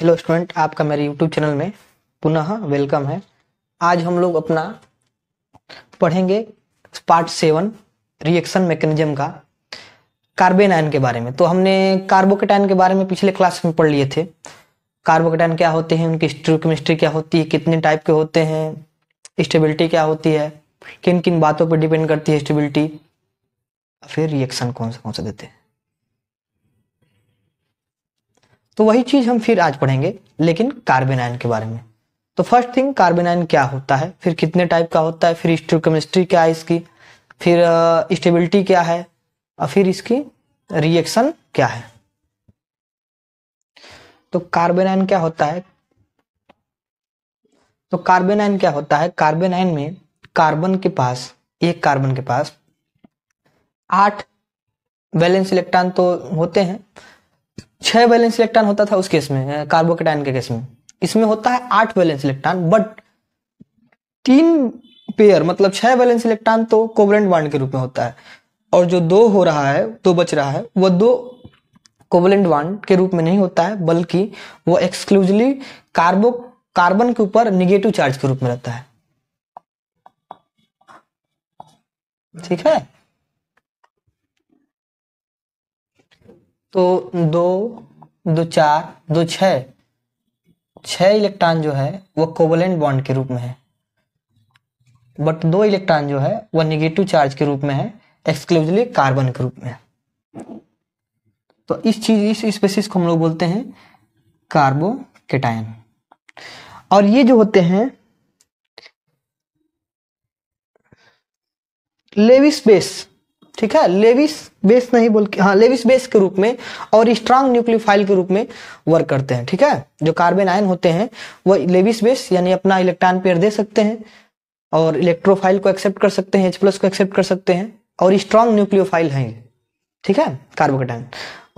hello student आपका मेरे YouTube channel में पुनः वेलकम है आज हम लोग अपना पढ़ेंगे पार्ट सेवन रिएक्शन मैकेनिज्म का कार्बेन आयन के बारे में तो हमने कार्बोकेटाइन के बारे में पिछले क्लास में पढ़ लिए थे कार्बोकेटाइन क्या होते हैं उनकी केमिस्ट्री क्या होती है कितने टाइप के होते हैं स्टेबिलिटी क्या होती है किन किन बातों पर डिपेंड करती है स्टेबिलिटी फिर रिएक्शन कौन सा कौन सा देते हैं तो वही चीज़ हम फिर आज पढ़ेंगे लेकिन कार्बेन आयन के बारे में तो फर्स्ट थिंग कार्बेन आयन क्या होता है फिर कितने टाइप का होता है फिर स्टोकेमिस्ट्री क्या है इसकी फिर स्टेबिलिटी क्या है और फिर इसकी रिएक्शन क्या है तो कार्बेन आयन क्या होता है तो कार्बेन आयन क्या होता है कार्बेन आयन में कार्बन के पास एक कार्बन के पास आठ बैलेंस इलेक्ट्रॉन तो होते हैं छह वैलेंस इलेक्ट्रॉन होता था उस केस में कार्बोकेटाइन के केस में इसमें होता है आठ वैलेंस इलेक्ट्रॉन बट तीन पेयर मतलब छह वैलेंस इलेक्ट्रॉन तो कोवलेंट बाड के रूप में होता है और जो दो हो रहा है दो बच रहा है वह दो कोवलेंट बाड के रूप में नहीं होता है बल्कि वह एक्सक्लूसिवली कार्बो कार्बन के ऊपर निगेटिव चार्ज के रूप में रहता है ठीक है तो दो दो चार दो छ छः इलेक्ट्रॉन जो है वो कोवलेंट बॉन्ड के रूप में है बट दो इलेक्ट्रॉन जो है वह निगेटिव चार्ज के रूप में है एक्सक्लूसिवली कार्बन के रूप में तो इस चीज इस स्पेसिस को हम लोग बोलते हैं कार्बोकेटायन और ये जो होते हैं लेविस्पेस ठीक है लेविस बेस नहीं बोल के हाँ लेविस बेस के रूप में और स्ट्रांग न्यूक्लियोफाइल के रूप में वर्क करते हैं ठीक है जो कार्बन आयन होते हैं वो लेविस बेस यानी अपना इलेक्ट्रॉन पेयर दे सकते हैं और इलेक्ट्रोफाइल को एक्सेप्ट कर सकते हैं एच प्लस को एक्सेप्ट कर सकते हैं और स्ट्रांग न्यूक्लियोफाइल हैं ठीक है कार्बोकटाइन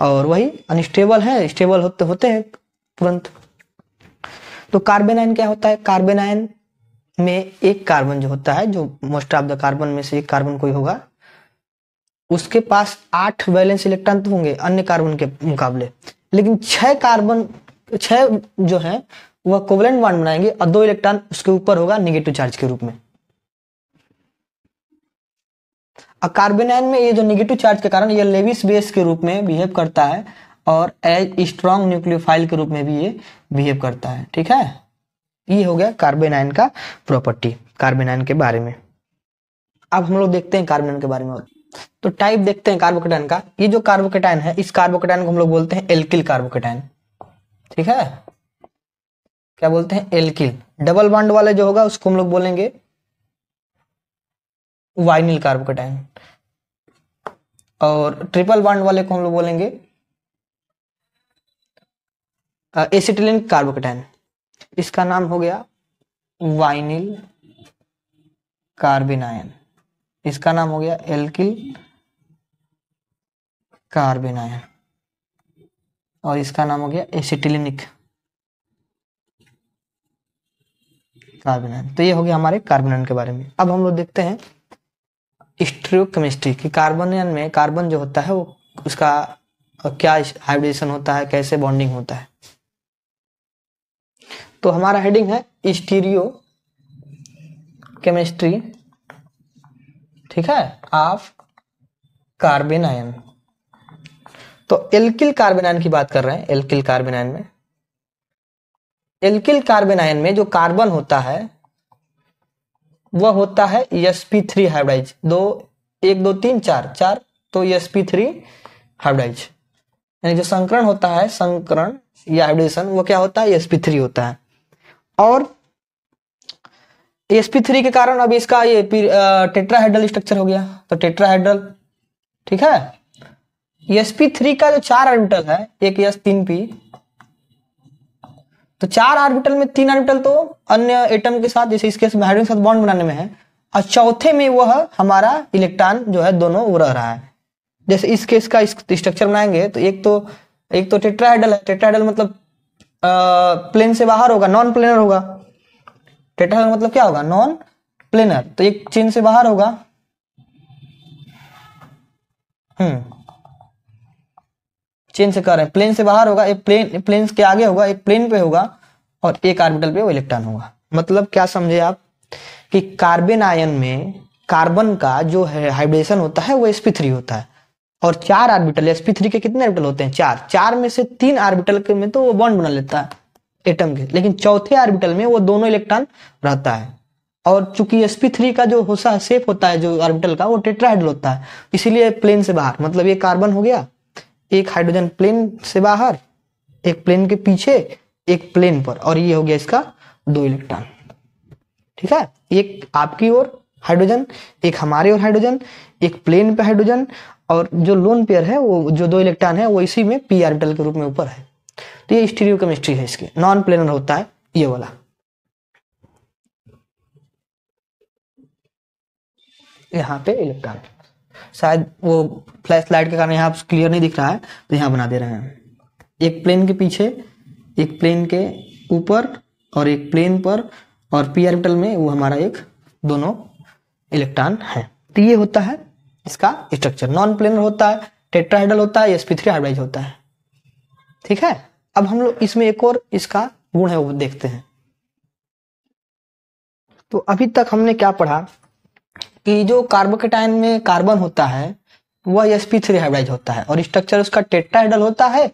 और वही अनस्टेबल है स्टेबल होते होते हैं तुरंत तो कार्बन आयन क्या होता है कार्बन आयन में एक कार्बन जो होता है जो मोस्ट ऑफ द कार्बन में से एक कार्बन कोई होगा उसके पास आठ वैलेंस इलेक्ट्रॉन तो होंगे अन्य कार्बन के मुकाबले लेकिन छह कार्बन छह जो है वह कोवलेंट बांड बनाएंगे और दो इलेक्ट्रॉन उसके ऊपर होगा निगेटिव चार्ज के रूप में और कार्बेनाइन में ये जो निगेटिव चार्ज के कारण ये लेविस बेस के रूप में बिहेव करता है और एज स्ट्रॉन्ग न्यूक्लियोफाइल के रूप में भी ये बिहेव करता है ठीक है ये हो गया कार्बेनाइन का प्रॉपर्टी कार्बेनाइन के बारे में अब हम लोग देखते हैं कार्बेनाइन के बारे में तो टाइप देखते हैं कार्बोकेटाइन का ये जो कार्बोकेटाइन है इस कार्बोकेटाइन को हम लोग बोलते हैं एल्किल कार्बोकेटाइन ठीक है क्या बोलते हैं एल्किल डबल बॉन्ड वाले जो होगा उसको हम लोग बोलेंगे वाइनिल कार्बोकेटाइन और ट्रिपल बॉन्ड वाले को हम लोग बोलेंगे एसिटिलिन कार्बोकेटाइन इसका नाम हो गया वाइनिल कार्बिनायन इसका नाम हो गया एल्किल कार्बिन आयन और इसका नाम हो गया एसिटिलिनिक कार्बन आयन तो ये हो गया हमारे कार्बन आयन के बारे में अब हम लोग देखते हैं स्ट्रियोकेमिस्ट्री कि कार्बन आयन में कार्बन जो होता है वो उसका क्या हाइब्रिडेशन होता है कैसे बॉन्डिंग होता है तो हमारा हेडिंग है स्टीरियो केमिस्ट्री ठीक है ऑफ कार्बेन आयन तो एल्किल कार्बेन आयन की बात कर रहे हैं एल्किल कार्बेन आयन में एल्किल कार्बेन आयन में जो कार्बन होता है वह होता है थ्री हाइब्रिडाइज दो एक दो तीन चार चार तो थ्री हाइब्रिडाइज यानी जो संकरण होता है संकरण या हाइब्रिडेशन वो क्या होता है थ्री होता है और एसपी थ्री के कारण अब इसका ये टेट्राहेड्रल स्ट्रक्चर हो गया तो टेट्राहेड्रल ठीक है एसपी थ्री का जो चार ऑर्बिटल है एक एस तीन पी तो चार ऑर्बिटल में तीन आर्बिटल तो अन्य एटम के साथ जैसे इसके हाइड्रोजन के साथ बॉन्ड बनाने में है और चौथे में वह हमारा इलेक्ट्रॉन जो है दोनों वो रह रहा है जैसे इस केस का स्ट्रक्चर बनाएंगे तो एक तो एक तो टेट्राहेड्रल है टेट्राहेड्रल मतलब आ, प्लेन से बाहर होगा नॉन प्लेनर होगा टेट्राहेड्रल मतलब क्या होगा नॉन प्लेनर तो एक चेन से बाहर होगा हम्म चेन से कर रहे हैं प्लेन से बाहर होगा एक प्लेन प्लेन के आगे होगा एक प्लेन पे होगा और एक आर्बिटल पे वो इलेक्ट्रॉन होगा मतलब क्या समझे आप कि कार्बन आयन में कार्बन का जो हाइब्रिडेशन होता है वो एसपी थ्री होता है और चार आर्बिटल एसपी थ्री के कितने आर्बिटल होते हैं चार चार में से तीन आर्बिटल के में तो वो बॉन्ड बना लेता है एटम के लेकिन चौथे आर्बिटल में वो दोनों इलेक्ट्रॉन रहता है और चूंकि sp3 थ्री का जो होसा सेफ होता है जो आर्बिटल का वो टेट्राहाइड्रल होता है इसीलिए प्लेन से बाहर मतलब ये कार्बन हो गया एक हाइड्रोजन प्लेन से बाहर एक प्लेन के पीछे एक प्लेन पर और ये हो गया इसका दो इलेक्ट्रॉन ठीक है एक आपकी ओर हाइड्रोजन एक हमारे ओर हाइड्रोजन एक प्लेन पे हाइड्रोजन और जो लोन पेयर है वो जो दो इलेक्ट्रॉन है वो इसी में पी आर्बिटल के रूप में ऊपर है तो ये स्टीरियो केमिस्ट्री है इसकी नॉन प्लेनर होता है ये वाला यहाँ पे इलेक्ट्रॉन शायद वो फ्लैश लाइट के कारण यहाँ क्लियर नहीं दिख रहा है तो यहाँ बना दे रहे हैं एक प्लेन के पीछे एक प्लेन के ऊपर और एक प्लेन पर और पी ऑर्बिटल में वो हमारा एक दोनों इलेक्ट्रॉन है तो ये होता है इसका स्ट्रक्चर नॉन प्लेनर होता है टेट्राहाइड्रल होता है एस पी थ्री हाइब्रिड होता है ठीक है अब हम लोग इसमें एक और इसका गुण है वो देखते हैं तो अभी तक हमने क्या पढ़ा कि जो कार्बोकेटाइन में कार्बन होता है वह एस पी थ्री हाइब्रिडाइज होता है और स्ट्रक्चर उसका टेट्राहेड्रल होता है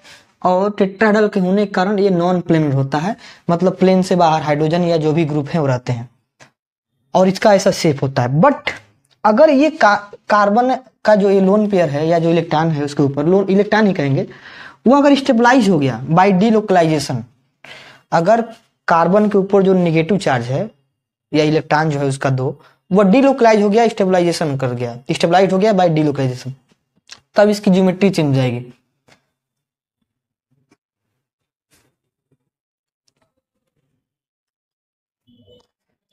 और टेट्राहेड्रल के होने के कारण ये नॉन प्लेन होता है मतलब प्लेन से बाहर हाइड्रोजन या जो भी ग्रुप है वो रहते हैं और इसका ऐसा सेफ होता है बट अगर ये का, कार्बन का जो ये लोन पेयर है या जो इलेक्ट्रॉन है उसके ऊपर लोन इलेक्ट्रॉन ही कहेंगे वो अगर स्टेबलाइज हो गया बाय डीलोकलाइजेशन अगर कार्बन के ऊपर जो निगेटिव चार्ज है या इलेक्ट्रॉन जो है उसका दो वो डीलोकलाइज हो गया स्टेबलाइजेशन कर गया स्टेबलाइज हो गया बाय डीलोकलाइजेशन तब इसकी ज्योमेट्री चेंज जाएगी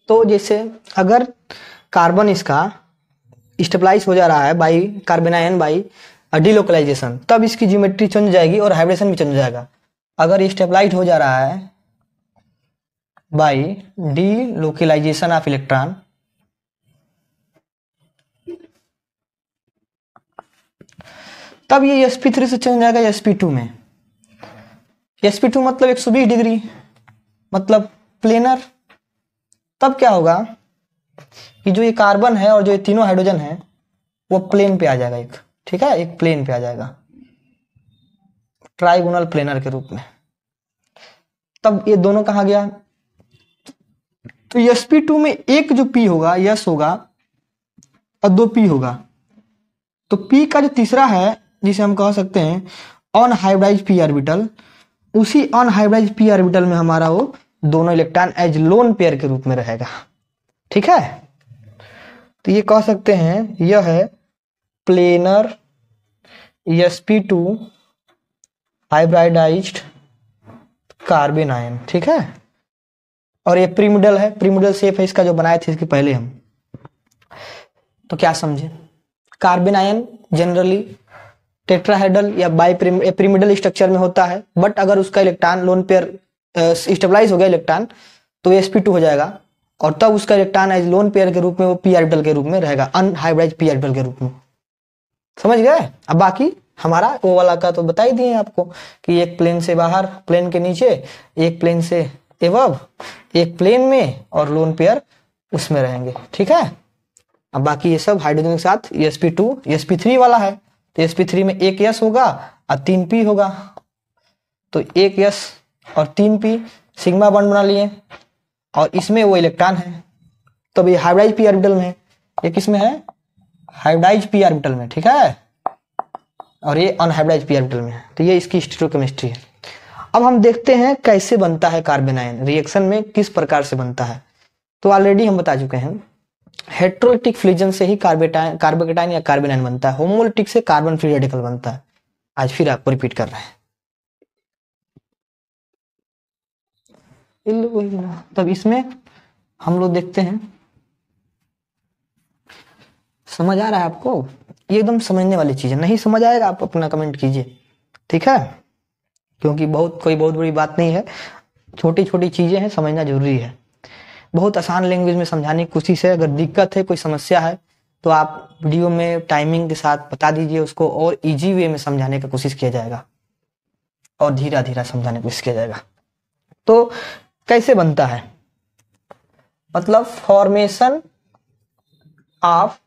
तो जैसे अगर कार्बन इसका स्टेबलाइज हो जा रहा है बाई कार्बेनायन बाई डिलोकलाइजेशन तब इसकी ज्योमेट्री चेंज जाएगी और हाइब्रेशन भी चेंज जाएगा अगर ये स्टेबलाइट हो जा रहा है by delocalisation of electron तब ये एस पी थ्री से चेंज जाएगा एस पी टू में एस पी टू मतलब एक सौ बीस डिग्री मतलब प्लेनर तब क्या होगा कि जो ये कार्बन है और जो ये तीनों हाइड्रोजन है वो प्लेन पे आ जाएगा एक ठीक है एक प्लेन पे आ जाएगा ट्राइगोनल प्लेनर के रूप में तब ये दोनों कहा गया तो एस टू में एक जो पी होगा यस होगा और दो पी होगा तो पी का जो तीसरा है जिसे हम कह सकते हैं ऑन हाइब्राइज पी आर्बिटल उसी ऑन हाइब्राइज पी आर्बिटल में हमारा वो दोनों इलेक्ट्रॉन एज लोन पेयर के रूप में रहेगा ठीक है तो ये कह सकते हैं यह है planar P two hybridised carbanion ठीक है और ये प्रीमिडल है प्रीमिडल सेफ है इसका जो बनाए थे इसके पहले हम तो क्या समझे कार्बेन आयन जनरली टेट्राहेडल या बाई प्रीमिडल स्ट्रक्चर में होता है बट अगर उसका इलेक्ट्रॉन लोन पेयर स्टेबलाइज हो गया इलेक्ट्रॉन तो एसपी टू हो जाएगा और तब उसका इलेक्ट्रॉन एज लोन पेयर के रूप में वो पी के रूप में रहेगा अनहाइब्राइज पी के रूप में समझ गए अब बाकी हमारा वो वाला का तो बता ही दिए आपको कि एक प्लेन से बाहर प्लेन के नीचे एक प्लेन से एवब एक प्लेन में और लोन पेयर उसमें रहेंगे ठीक है अब बाकी ये सब हाइड्रोजन के साथ S P two S P three वाला है तो एस पी थ्री में एक एस होगा और तीन पी होगा तो एक एस और तीन पी सिग्मा बॉन्ड बना लिए और इसमें वो इलेक्ट्रॉन है तो भाई हाइब्रिडाइज पी ऑर्बिटल में है ये किसमें है हाइब्राइज पी आर्बिटल में ठीक है और ये अनहाइब्राइज पी आर्बिटल में है तो ये इसकी स्टीरोकेमिस्ट्री है अब हम देखते हैं कैसे बनता है कार्बन आयन रिएक्शन में किस प्रकार से बनता है तो ऑलरेडी हम बता चुके हैं हेट्रोलिटिक फ्लिजन से ही कार्बेटाइन कार्बोकेटाइन या कार्बन आयन बनता है होमोलिटिक से कार्बन फ्री रेडिकल बनता है आज फिर आपको रिपीट कर रहे हैं तब इसमें हम लोग देखते हैं समझ आ रहा है आपको ये एकदम समझने वाली चीज़ है नहीं समझ आएगा आप अपना कमेंट कीजिए ठीक है क्योंकि बहुत कोई बहुत बड़ी बात नहीं है छोटी छोटी चीज़ें हैं समझना जरूरी है बहुत आसान लैंग्वेज में समझाने की कोशिश है अगर दिक्कत है कोई समस्या है तो आप वीडियो में टाइमिंग के साथ बता दीजिए उसको और इजी वे में समझाने का कोशिश किया जाएगा और धीरा धीरा समझाने की कोशिश किया जाएगा तो कैसे बनता है मतलब फॉर्मेशन ऑफ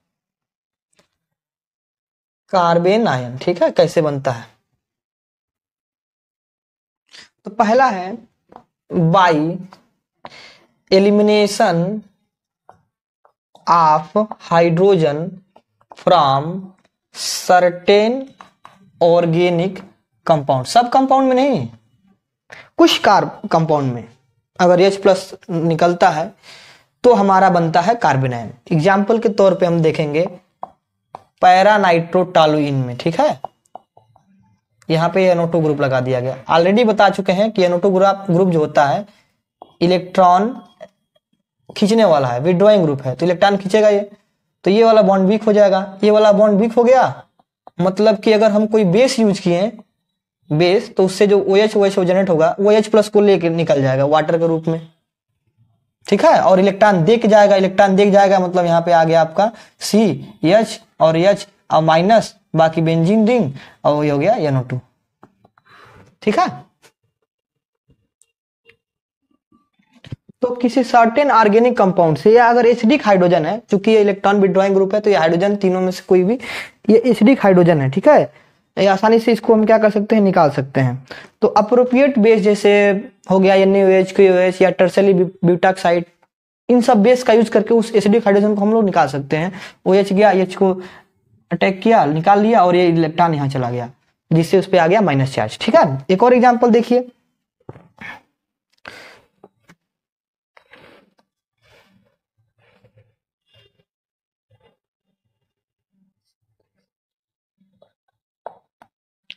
कार्बेन आयन ठीक है कैसे बनता है तो पहला है by elimination of hydrogen from certain organic compound सब कंपाउंड में नहीं कुछ कार्ब कंपाउंड में अगर एच प्लस निकलता है तो हमारा बनता है आयन एग्जाम्पल के तौर पे हम देखेंगे पैरानाइट्रोटालुइन में ठीक है यहाँ पे एनोटो ग्रुप लगा दिया गया ऑलरेडी बता चुके हैं कि एनोटो ग्रुप ग्रुप जो होता है इलेक्ट्रॉन खींचने वाला है विड्रॉइंग ग्रुप है तो इलेक्ट्रॉन खींचेगा ये तो ये वाला बॉन्ड वीक हो जाएगा ये वाला बॉन्ड वीक हो गया मतलब कि अगर हम कोई बेस यूज किए बेस तो उससे जो O H O H generate होगा ओ एच प्लस को लेकर निकल जाएगा वाटर के रूप में ठीक है और इलेक्ट्रॉन देख जाएगा इलेक्ट्रॉन देख जाएगा मतलब यहाँ पे आ गया आपका सी एच और एच और माइनस बाकी बेंजीन रिंग और ये हो गया एनओ टू ठीक है तो किसी सर्टेन ऑर्गेनिक कंपाउंड से या अगर एसिडिक हाइड्रोजन है चूंकि ये इलेक्ट्रॉन विड्रॉइंग ग्रुप है तो ये हाइड्रोजन तीनों में से कोई भी ये एसिडिक हाइड्रोजन है ठीक है ये आसानी से इसको हम क्या कर सकते हैं निकाल सकते हैं तो अप्रोप्रिएट बेस जैसे हो गया एन एच क्यू एच या टर्सली ब्यूटाक्साइड इन सब बेस का यूज करके उस एसिडिक हाइड्रोजन को हम लोग निकाल सकते हैं ओ एच गया एच को अटैक किया निकाल लिया और ये इलेक्ट्रॉन यहाँ चला गया जिससे उस पर आ गया माइनस चार्ज ठीक है एक और एग्जाम्पल देखिए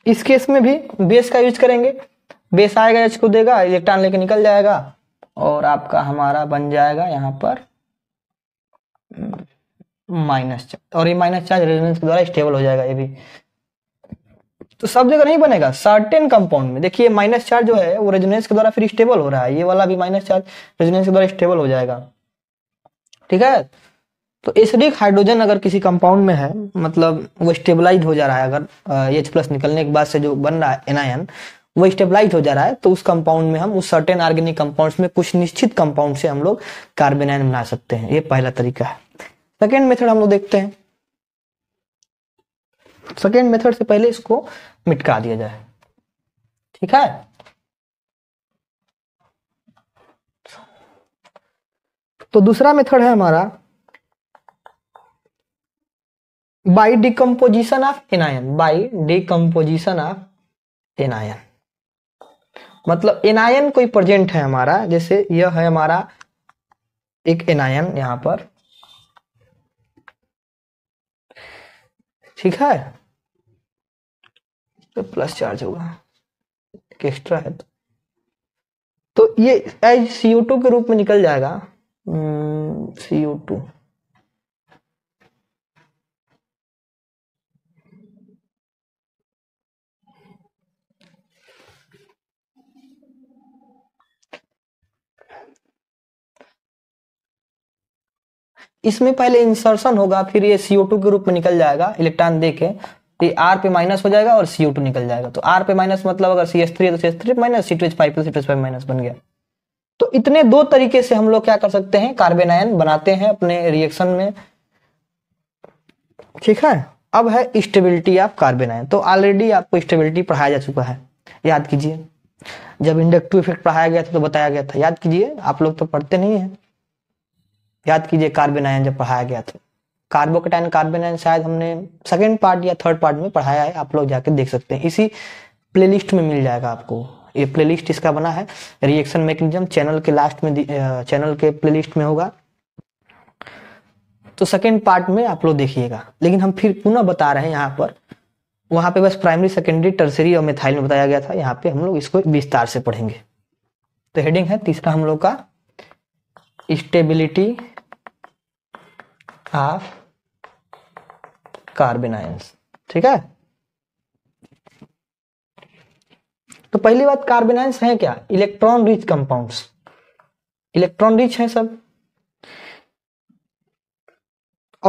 इस केस में भी बेस का यूज करेंगे बेस आएगा एच को देगा इलेक्ट्रॉन लेके निकल जाएगा और आपका हमारा बन जाएगा यहाँ पर माइनस हम्म, चार्ज और ये माइनस चार्ज रेजोनेंस के द्वारा स्टेबल हो जाएगा ये भी तो सब जगह नहीं बनेगा सर्टेन कंपाउंड में देखिए माइनस चार्ज जो है वो रेजोनेंस के द्वारा फिर स्टेबल हो रहा है ये वाला भी माइनस चार्ज रेजोनेंस के द्वारा स्टेबल हो जाएगा ठीक है तो एसिडिक हाइड्रोजन अगर किसी कंपाउंड में है मतलब वो स्टेबलाइज हो जा रहा है अगर एच प्लस निकलने के बाद से जो बन रहा है एनायन वो स्टेबलाइज हो जा रहा है तो उस कंपाउंड में हम उस सर्टेन ऑर्गेनिक कंपाउंड में कुछ निश्चित कंपाउंड से हम लोग कार्बेनाइन बना सकते हैं ये पहला तरीका है सेकेंड मेथड हम लोग देखते हैं सेकेंड मेथड से पहले इसको मिटका दिया जाए ठीक है तो दूसरा मेथड है हमारा by decomposition of anion by decomposition of anion मतलब एनायन कोई प्रेजेंट है हमारा जैसे यह है हमारा एक एनायन यहां पर ठीक है तो प्लस चार्ज होगा एक्स्ट्रा है तो, तो ये एज सी के रूप में निकल जाएगा सीओ ओ टू इसमें पहले इंसर्शन होगा फिर ये सीओ टू के रूप में निकल जाएगा इलेक्ट्रॉन दे के आर तो पे माइनस हो जाएगा और सीओ टू निकल जाएगा तो आर पे माइनस मतलब अगर सी एस थ्री है तो C S three minus C two H five C two five minus बन गया तो इतने दो तरीके से हम लोग क्या कर सकते हैं कार्बन आयन बनाते हैं अपने रिएक्शन में ठीक है अब है स्टेबिलिटी ऑफ कार्बन आयन तो ऑलरेडी आपको स्टेबिलिटी पढ़ाया जा चुका है याद कीजिए जब इंडक्टिव इफेक्ट पढ़ाया गया था तो बताया गया था याद कीजिए आप लोग तो पढ़ते नहीं है याद कीजिए कार्बन आयन जब पढ़ाया गया था कार्बोकेटाइन कार्बन आयन शायद हमने सेकेंड पार्ट या थर्ड पार्ट में पढ़ाया है आप लोग जाके देख सकते हैं इसी प्ले में मिल जाएगा आपको ये प्ले इसका बना है रिएक्शन मैकेनिज्म चैनल के लास्ट में चैनल के प्ले में होगा तो सेकेंड पार्ट में आप लोग देखिएगा लेकिन हम फिर पुनः बता रहे हैं यहाँ पर वहां पे बस प्राइमरी सेकेंडरी टर्सरी और मेथाइल में बताया गया था यहाँ पे हम लोग इसको विस्तार से पढ़ेंगे तो हेडिंग है तीसरा हम लोग का स्टेबिलिटी ऑफ कार्बन आयंस ठीक है तो पहली बात कार्बन आयंस है क्या electron rich compounds electron rich है सब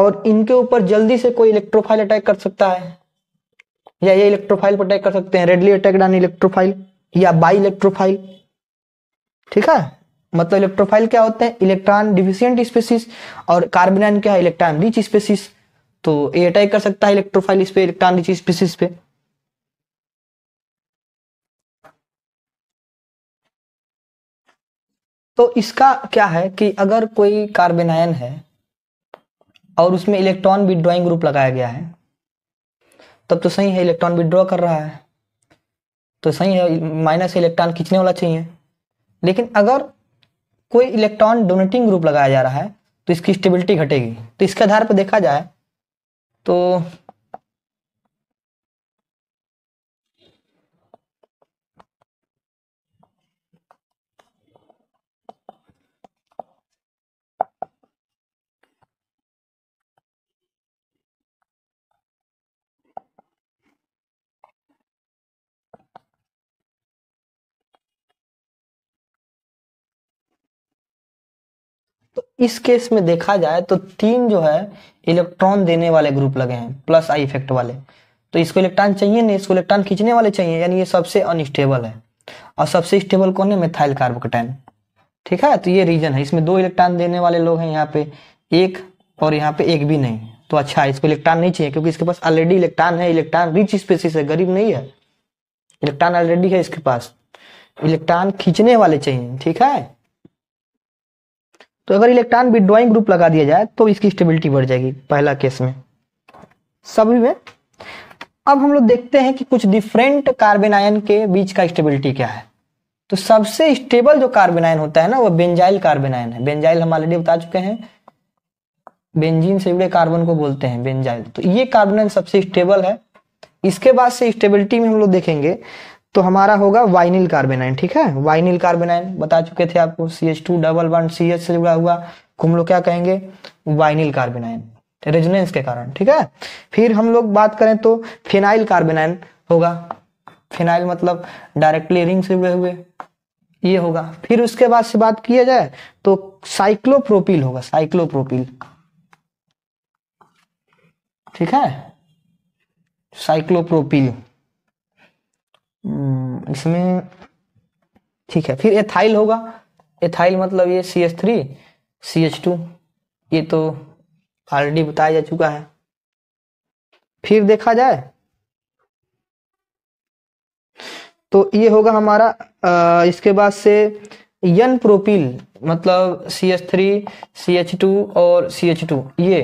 और इनके ऊपर जल्दी से कोई इलेक्ट्रोफाइल अटैक कर सकता है या ये इलेक्ट्रोफाइल पर अटैक कर सकते हैं रेडली अटैक डॉन इलेक्ट्रोफाइल या बाई इलेक्ट्रोफाइल ठीक है मतलब इलेक्ट्रोफाइल क्या होते हैं इलेक्ट्रॉन डिफिशियंट स्पेसिस और कार्बनाइन क्या है इलेक्ट्रॉन रिच स्पेसिस तो ये अटैक कर सकता है इलेक्ट्रोफाइल इस पे इलेक्ट्रॉन रिच स्पेसिस पे तो इसका क्या है कि अगर कोई कार्बेनायन है और उसमें इलेक्ट्रॉन विड्रॉइंग ग्रुप लगाया गया है तब तो सही है इलेक्ट्रॉन विड्रॉ कर रहा है तो सही है माइनस इलेक्ट्रॉन खींचने वाला चाहिए लेकिन अगर कोई इलेक्ट्रॉन डोनेटिंग ग्रुप लगाया जा रहा है तो इसकी स्टेबिलिटी घटेगी तो इसके आधार पर देखा जाए तो इस केस में देखा जाए तो तीन जो है इलेक्ट्रॉन देने वाले ग्रुप लगे हैं प्लस आई इफेक्ट वाले तो इसको इलेक्ट्रॉन चाहिए नहीं इसको इलेक्ट्रॉन खींचने वाले चाहिए यानी ये सबसे अनस्टेबल है और सबसे स्टेबल कौन है मिथाइल कार्बोकटैन ठीक है तो ये रीजन है इसमें दो इलेक्ट्रॉन देने वाले लोग हैं यहाँ पे एक और यहाँ पे एक भी नहीं तो अच्छा इसको इलेक्ट्रॉन नहीं चाहिए क्योंकि इसके पास ऑलरेडी इलेक्ट्रॉन है इलेक्ट्रॉन रिच स्पेसिस है गरीब नहीं है इलेक्ट्रॉन ऑलरेडी है इसके पास इलेक्ट्रॉन खींचने वाले चाहिए ठीक है तो अगर इलेक्ट्रॉन विड्रॉइंग ग्रुप लगा दिया जाए तो इसकी स्टेबिलिटी बढ़ जाएगी पहला केस में सभी में अब हम लोग देखते हैं कि कुछ डिफरेंट कार्बन आयन के बीच का स्टेबिलिटी क्या है तो सबसे स्टेबल जो कार्बन आयन होता है ना वो बेंजाइल कार्बन आयन है बेंजाइल हम ऑलरेडी बता चुके हैं बेंजीन से जुड़े कार्बन को बोलते हैं बेंजाइल तो ये कार्बन आयन सबसे स्टेबल है इसके बाद से स्टेबिलिटी में हम लोग देखेंगे तो हमारा होगा वाइनिल कार्बेनाइन ठीक है वाइनिल कार्बेनाइन बता चुके थे आपको C H two double one C H से जुड़ा हुआ हम लोग क्या कहेंगे वाइनिल कार्बेनाइन रेजोनेंस के कारण ठीक है फिर हम लोग बात करें तो फिनाइल कार्बेनाइन होगा फिनाइल मतलब डायरेक्टली रिंग से जुड़े हुए ये होगा फिर उसके बाद से बात किया जाए तो साइक्लोप्रोपिल होगा साइक्लोप्रोपिल ठीक है साइक्लोप्रोपिल हम्म, इसमें ठीक है फिर एथाइल होगा एथाइल मतलब ये C H three C H two ये तो ऑलरेडी बताया जा चुका है फिर देखा जाए तो ये होगा हमारा आ, इसके बाद से यन प्रोपिल मतलब C H three C H two और सी एच टू ये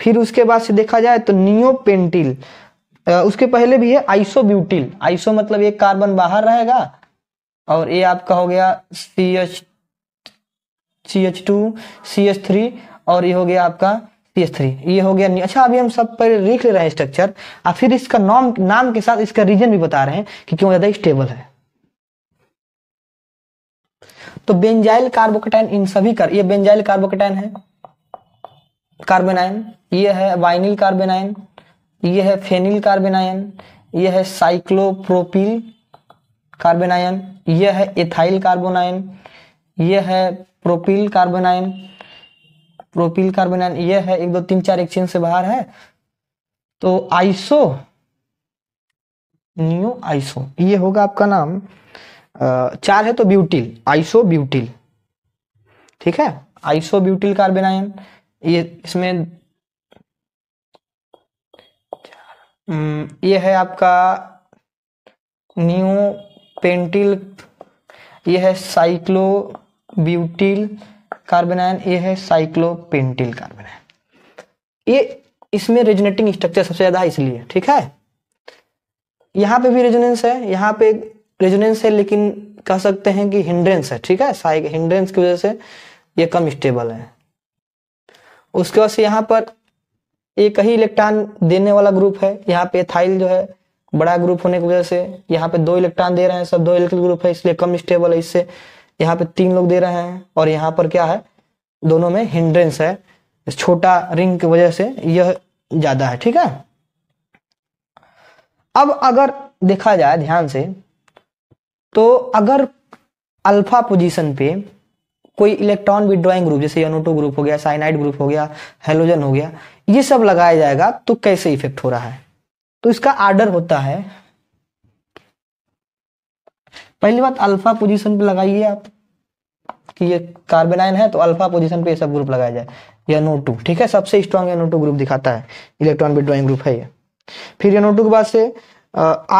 फिर उसके बाद से देखा जाए तो नियोपेंटिल उसके पहले भी है आइसोब्यूटिल आइसो मतलब एक कार्बन बाहर रहेगा और ये आपका हो गया C H C H two C H three और ये हो गया आपका सी एच थ्री ये हो गया अच्छा अभी हम सब पर लिख ले रहे हैं स्ट्रक्चर और फिर इसका नाम नाम के साथ इसका रीजन भी बता रहे हैं कि क्यों ज़्यादा स्टेबल है तो बेंजाइल कार्बोकेटाइन इन सभी कर ये बेंजाइल कार्बोकेटाइन है कार्बेनाइन ये है वाइनिल कार्बेनाइन यह है फेनिल कार्बेन आयन यह है साइक्लोप्रोपिल कार्बन आयन यह है एथाइल कार्बोन आयन यह है propyl carbanion propyl carbanion यह है एक दो तीन चार एक चीन से बाहर है तो आइसो न्यू आइसो ये होगा आपका नाम चार है तो ब्यूटिल आइसो ब्यूटिल ठीक है आइसो ब्यूटिल कार्बेनायन आयन ये इसमें हम्म, ये है आपका न्यू पेंटिल ये है साइक्लो ब्यूटिल कार्बेनाइन ये है साइक्लो पेंटिल कार्बेनाइन ये इसमें रेजोनेटिंग स्ट्रक्चर सबसे ज्यादा है इसलिए ठीक है यहाँ पे भी रेजोनेंस है यहाँ पे रेजोनेंस है लेकिन कह सकते हैं कि हिंड्रेंस है ठीक है साइक हिंड्रेंस की वजह से ये कम स्टेबल है उसके बाद से यहाँ पर एक ही इलेक्ट्रॉन देने वाला ग्रुप है यहाँ पे थाइल जो है बड़ा ग्रुप होने की वजह से यहाँ पे दो इलेक्ट्रॉन दे रहे हैं सब दो इलेक्ट्रिक ग्रुप है इसलिए कम स्टेबल है इससे यहाँ पे तीन लोग दे रहे हैं और यहाँ पर क्या है दोनों में हिंड्रेंस है छोटा रिंग की वजह से यह ज्यादा है ठीक है अब अगर देखा जाए ध्यान से तो अगर अल्फा पोजीशन पे कोई इलेक्ट्रॉन विड्रॉइंग ग्रुप जैसे यूनोटो ग्रुप हो गया साइनाइड ग्रुप हो गया हेलोजन हो गया ये सब लगाया जाएगा तो कैसे इफेक्ट हो रहा है तो इसका आर्डर होता है पहली बात अल्फा पोजीशन पे लगाइए आप कि ये कार्बेनाइन है तो अल्फा पोजीशन पे ये सब ग्रुप लगाया जाए या नो टू ठीक है सबसे स्ट्रॉन्ग एनो टू ग्रुप दिखाता है इलेक्ट्रॉन ड्रॉइंग ग्रुप है ये फिर एनो टू के बाद से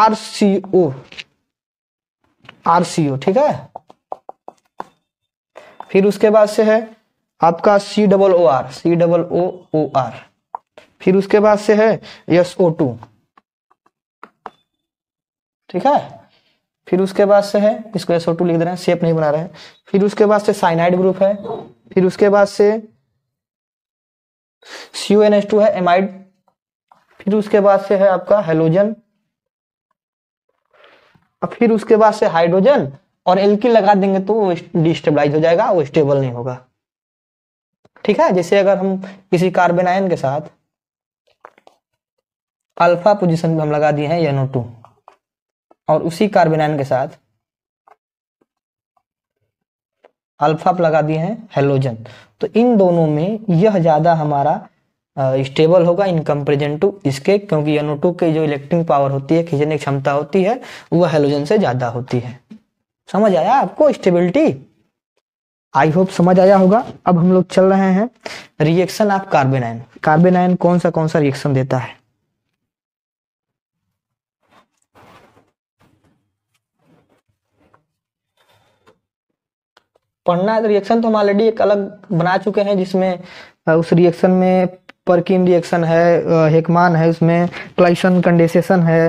आर सी ओ आर सी ओ ठीक है फिर उसके बाद से है आपका C double O R C double O O R फिर उसके बाद से है यस ओ टू ठीक है फिर उसके बाद से है इसको एसओ टू लिख दे रहे हैं सेप नहीं बना रहे हैं फिर उसके बाद से साइनाइड ग्रुप है फिर उसके बाद से सीओ एन एस टू है एमाइड फिर उसके बाद से है आपका हेलोजन और फिर उसके बाद से हाइड्रोजन और एल्किल लगा देंगे तो वो डिस्टेबलाइज हो जाएगा वो स्टेबल नहीं होगा ठीक है जैसे अगर हम किसी कार्बन आयन के साथ अल्फा पोजीशन पे हम लगा दिए हैं एनओ टू और उसी कार्बेनाइन के साथ अल्फा पे लगा दिए हैं हेलोजन तो इन दोनों में यह ज़्यादा हमारा स्टेबल होगा इन कंपेरिजन टू इसके क्योंकि एनओ टू की जो इलेक्ट्रिक पावर होती है खींचने की क्षमता होती है वह हेलोजन से ज़्यादा होती है समझ आया आपको स्टेबिलिटी आई होप समझ आया होगा अब हम लोग चल रहे हैं रिएक्शन ऑफ कार्बेनाइन कार्बेनाइन कौन सा कौन सा रिएक्शन देता है पढ़ना है तो रिएक्शन तो हम ऑलरेडी एक अलग बना चुके हैं जिसमें उस रिएक्शन में परकिन रिएक्शन है हेकमान है उसमें क्लाइसन कंडेसेशन है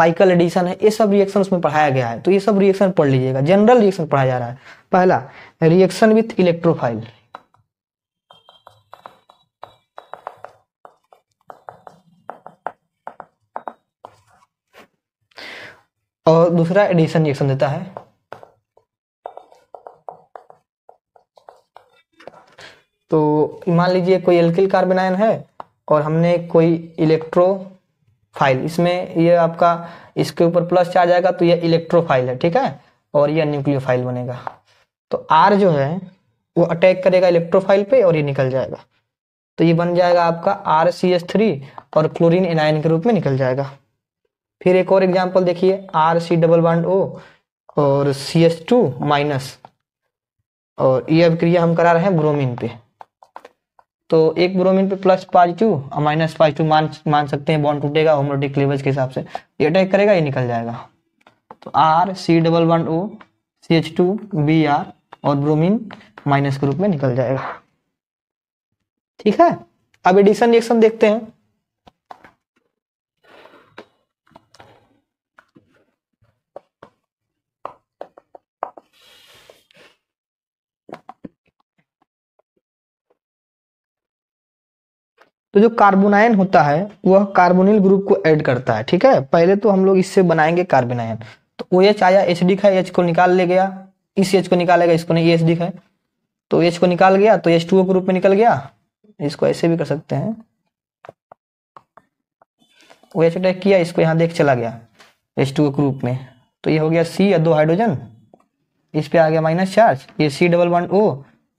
माइकल एडिशन है ये सब रिएक्शन उसमें पढ़ाया गया है तो ये सब रिएक्शन पढ़ लीजिएगा जनरल रिएक्शन पढ़ाया जा रहा है पहला रिएक्शन विथ इलेक्ट्रोफाइल और दूसरा एडिशन रिएक्शन देता है तो मान लीजिए कोई एल्किल कार्बन आयन है और हमने कोई इलेक्ट्रो फाइल इसमें ये आपका इसके ऊपर प्लस चार्ज आएगा तो ये इलेक्ट्रोफाइल है ठीक है और यह न्यूक्लियोफाइल बनेगा तो आर जो है वो अटैक करेगा इलेक्ट्रोफाइल पे और ये निकल जाएगा तो ये बन जाएगा आपका आर सी एस थ्री और क्लोरीन एनाइन के रूप में निकल जाएगा फिर एक और एग्जाम्पल देखिए R C double one O और सी एस टू माइनस और ये अभिक्रिया हम करा रहे हैं ब्रोमीन पे तो एक ब्रोमीन पे प्लस पॉजिटिव और माइनस पॉजिटिव मान मान सकते हैं बॉन्ड टूटेगा होमोडिक क्लीवेज के हिसाब से ये अटैक करेगा ये निकल जाएगा तो R C double one O C H two B R और ब्रोमीन माइनस के रूप में निकल जाएगा ठीक है अब एडिशन रिएक्शन देखते हैं तो जो कार्बोनायन होता है वह कार्बोनिल ग्रुप को ऐड करता है ठीक है पहले तो हम लोग इससे बनाएंगे कार्बोनायन तो ओ एच आया एच डी खाए एच को निकाल ले गया इस एच को निकालेगा इसको नहीं एच डी खाए तो एच को निकाल गया तो एच टू ओ रूप में निकल गया इसको ऐसे भी कर सकते हैं ओ एच अटैक किया इसको यहाँ देख चला गया एच टू के ग्रुप में तो ये हो गया सी या दो हाइड्रोजन इस पे आ गया माइनस चार्ज ये सी डबल वन ओ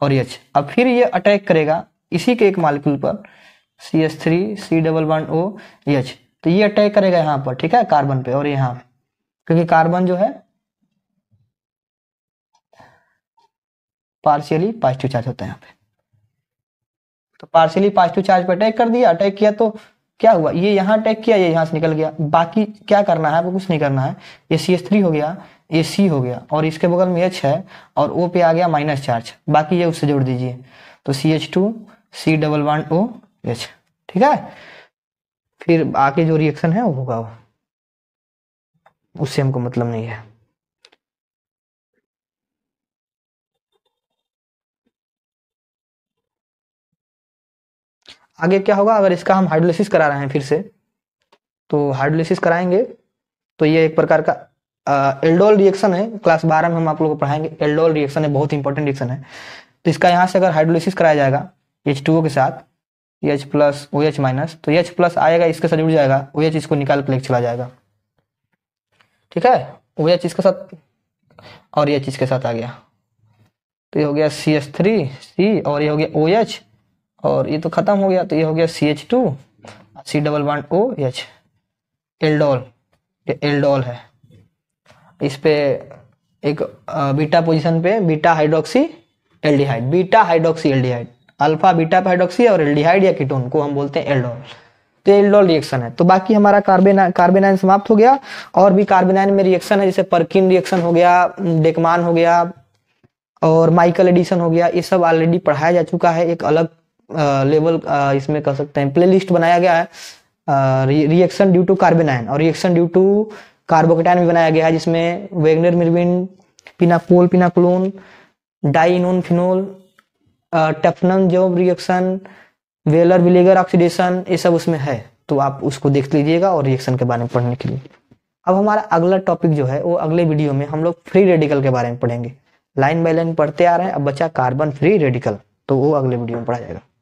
और एच अब फिर ये अटैक करेगा इसी के एक मालिक्यूल पर C S three C double one O H तो ये अटैक करेगा यहाँ पर ठीक है कार्बन पे और यहाँ पे क्योंकि कार्बन जो है पार्शियली पॉजिटिव चार्ज होता है यहाँ पे तो पार्शियली पॉजिटिव चार्ज पे अटैक कर दिया अटैक किया तो क्या हुआ ये यहाँ अटैक किया ये यहाँ से निकल गया बाकी क्या करना है वो कुछ नहीं करना है ये सी एस थ्री हो गया ये सी हो गया और इसके बगल में एच है और ओ पे आ गया माइनस चार्ज बाकी ये उससे जोड़ दीजिए तो C H two C double one O H अच्छा, ठीक है फिर आके जो रिएक्शन है वो होगा वो उससे हमको मतलब नहीं है आगे क्या होगा अगर इसका हम हाइड्रोलिसिस करा रहे हैं फिर से तो हाइड्रोलिसिस कराएंगे तो ये एक प्रकार का एल्डोल रिएक्शन है क्लास बारह में हम आप लोगों को पढ़ाएंगे एल्डोल रिएक्शन है बहुत इंपॉर्टेंट रिएक्शन है तो इसका यहां से अगर हाइड्रोलिसिस कराया जाएगा एच के साथ H plus O H minus तो एच प्लस आएगा इसके साथ जुड़ जाएगा ओ एच इसको निकाल के लेके चला जाएगा ठीक है ओ एच इसके साथ और चीज के साथ आ गया तो ये हो गया सी एच थ्री सी और ये हो गया ओ एच और ये तो ख़त्म हो गया तो ये हो गया C H two C double one O H aldol ये है इस पे एक बीटा पोजीशन पे beta hydroxy aldehyde beta hydroxy aldehyde alpha beta hydroxy और एल्डिहाइड या कीटोन को हम बोलते हैं एल्डोल तो एल्डोल रिएक्शन है तो बाकी हमारा कार्बेना कार्बेनाइन समाप्त हो गया और भी कार्बेनाइन में रिएक्शन है जैसे परकिन रिएक्शन हो गया डेकमान हो गया और माइकल एडिशन हो गया ये सब ऑलरेडी पढ़ाया जा चुका है एक अलग आ, लेवल आ, इसमें कह सकते हैं प्ले बनाया गया है रिएक्शन ड्यू टू कार्बेनाइन और रिएक्शन ड्यू टू कार्बोकेटाइन भी बनाया गया है जिसमें Wagner Meerwein pinacol pinacolone dienone phenol टेफनम जो रिएक्शन वेलर विलेगर ऑक्सीडेशन ये सब उसमें है तो आप उसको देख लीजिएगा और रिएक्शन के बारे में पढ़ने के लिए अब हमारा अगला टॉपिक जो है वो अगले वीडियो में हम लोग फ्री रेडिकल के बारे में पढ़ेंगे लाइन बाय लाइन पढ़ते आ रहे हैं अब बचा कार्बन फ्री रेडिकल तो वो अगले वीडियो में पढ़ा जाएगा